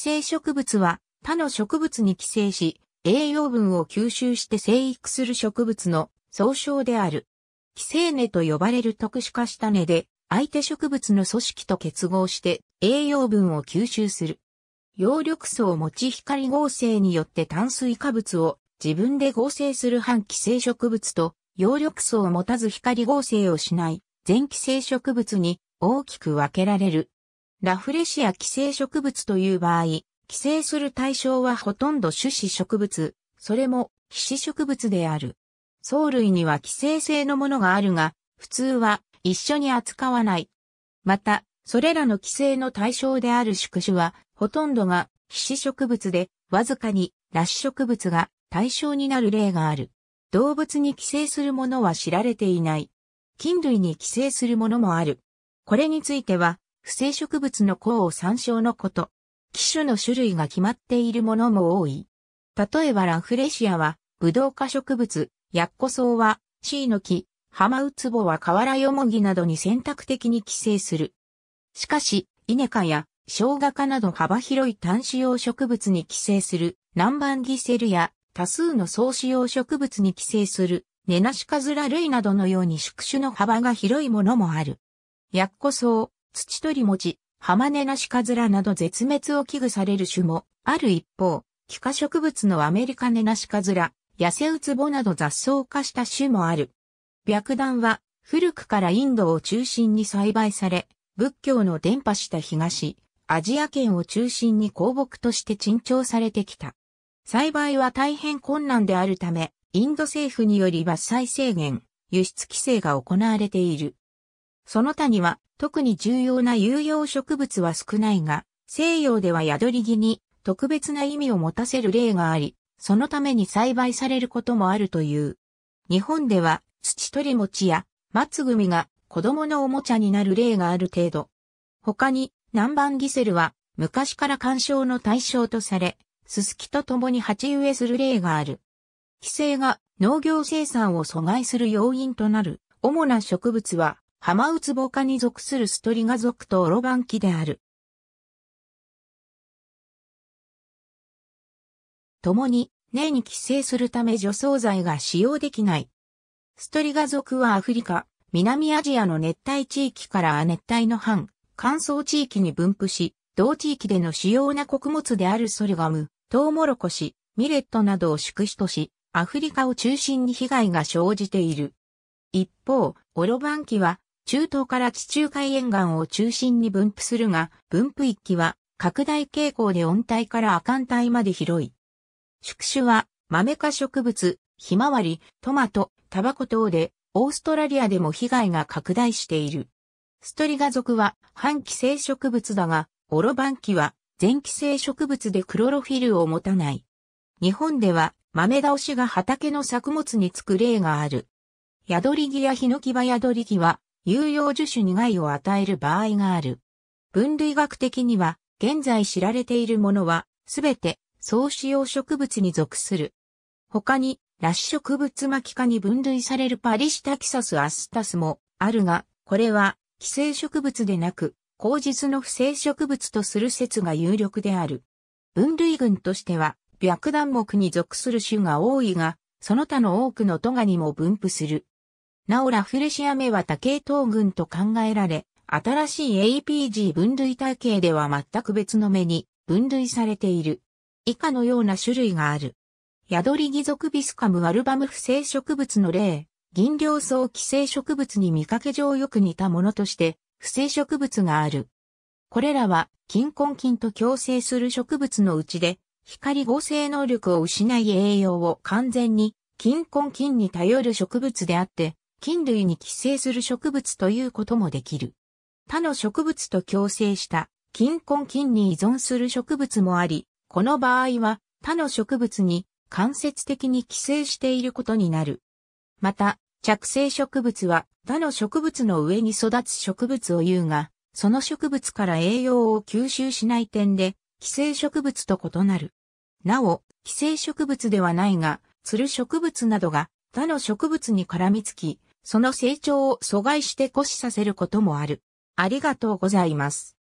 生植物は他の植物に寄生し、栄養分を吸収して生育する植物の総称である。寄生根と呼ばれる特殊化した根で、相手植物の組織と結合して栄養分を吸収する。葉緑素を持ち光合成によって炭水化物を自分で合成する反寄生植物と、葉緑素を持たず光合成をしない全寄生植物に大きく分けられる。ラフレシア寄生植物という場合、寄生する対象はほとんど種子植物、それも皮脂植物である。藻類には寄生性のものがあるが、普通は一緒に扱わない。また、それらの寄生の対象である宿主は、ほとんどが皮脂植物で、わずかに裸子植物が対象になる例がある。動物に寄生するものは知られていない。菌類に寄生するものもある。これについては、不正植物の項を参照のこと。機種の種類が決まっているものも多い。例えばラフレシアは、ブドウ科植物、ヤッコソウは、シイノキ、ハマウツボは河原ヨモギなどに選択的に寄生する。しかし、イネ科や生姜科など幅広い単子用植物に寄生する南蛮ギセルや多数の草子用植物に寄生するネナシカズラ類などのように宿主の幅が広いものもある。ヤコソ草、土取り餅、ハマネナシカズラなど絶滅を危惧される種もある一方、気化植物のアメリカネナシカズラ、痩せウツボなど雑草化した種もある。白檀は古くからインドを中心に栽培され、仏教の伝播した東、アジア圏を中心に香木として珍重されてきた。栽培は大変困難であるため、インド政府により伐採制限、輸出規制が行われている。その他には特に重要な有用植物は少ないが、西洋では宿り木に特別な意味を持たせる例があり、そのために栽培されることもあるという。日本では土取り餅や松組が子供のおもちゃになる例がある程度。他に南蛮ギセルは昔から干渉の対象とされ、ススキと共に鉢植えする例がある。規制が農業生産を阻害する要因となる主な植物は浜ウツボ科に属するストリガ属とオロバンキである。共に、根に寄生するため除草剤が使用できない。ストリガ属はアフリカ、南アジアの熱帯地域から亜熱帯の半、乾燥地域に分布し、同地域での主要な穀物であるソルガム、トウモロコシ、ミレットなどを宿主とし、アフリカを中心に被害が生じている。一方、オロバンキは中東から地中海沿岸を中心に分布するが、分布域は拡大傾向で温帯から亜寒帯まで広い。宿主は豆科植物、ひまわり、トマト、タバコ等で、オーストラリアでも被害が拡大している。ストリガ属は半寄生植物だが、オロバンキは全寄生植物でクロロフィルを持たない。日本では豆倒しが畑の作物につく例がある。ヤドリギやヒノキバヤドリギは有用樹種に害を与える場合がある。分類学的には、現在知られているものは、すべて、総使用植物に属する。他に、シュ植物巻科に分類されるパリシタキサスアスタスもあるが、これは、寄生植物でなく、口実の不正植物とする説が有力である。分類群としては、白檀木に属する種が多いが、その他の多くのトガにも分布する。なおラフレシア目は多系統群と考えられ、新しい APG 分類体系では全く別の目に分類されている。以下のような種類がある。ヤドリギ属ビスカムアルバム不正植物の例、銀両層寄生植物に見かけ上よく似たものとして、不正植物がある。これらは、金根菌と共生する植物のうちで、光合成能力を失い栄養を完全に、金根菌に頼る植物であって、菌類に寄生する植物ということもできる。他の植物と共生した菌根菌に依存する植物もあり、この場合は他の植物に間接的に寄生していることになる。また、着生植物は他の植物の上に育つ植物を言うが、その植物から栄養を吸収しない点で、寄生植物と異なる。なお、寄生植物ではないが、つる植物などが他の植物に絡みつき、その成長を阻害して固死させることもある。ありがとうございます。